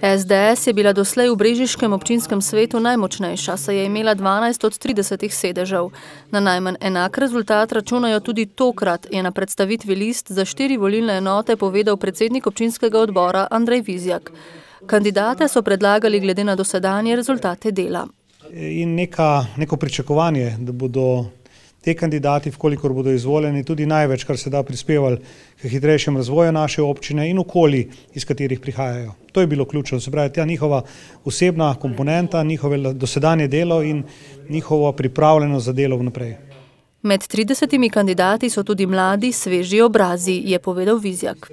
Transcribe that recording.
SDS je bila doslej v Brežiškem občinskem svetu najmočnejša, saj je imela 12 od 30 sedežev. Na najmanj enak rezultat računajo tudi tokrat, je na predstavitvi list za štiri volilne enote povedal predsednik občinskega odbora Andrej Vizjak. Kandidate so predlagali glede na dosedanje rezultate dela. In neka, neko pričakovanje, da bodo te kandidati, kolikor bodo izvoljeni, tudi največ, kar se da prispevali k hitrejšemu razvoju naše občine in okolij, iz katerih prihajajo. To je bilo ključno, se pravi, ta njihova osebna komponenta, njihovo dosedanje delo in njihovo pripravljeno za delo vnaprej. Med 30 kandidati so tudi mladi, sveži obrazi, je povedal Vizjak.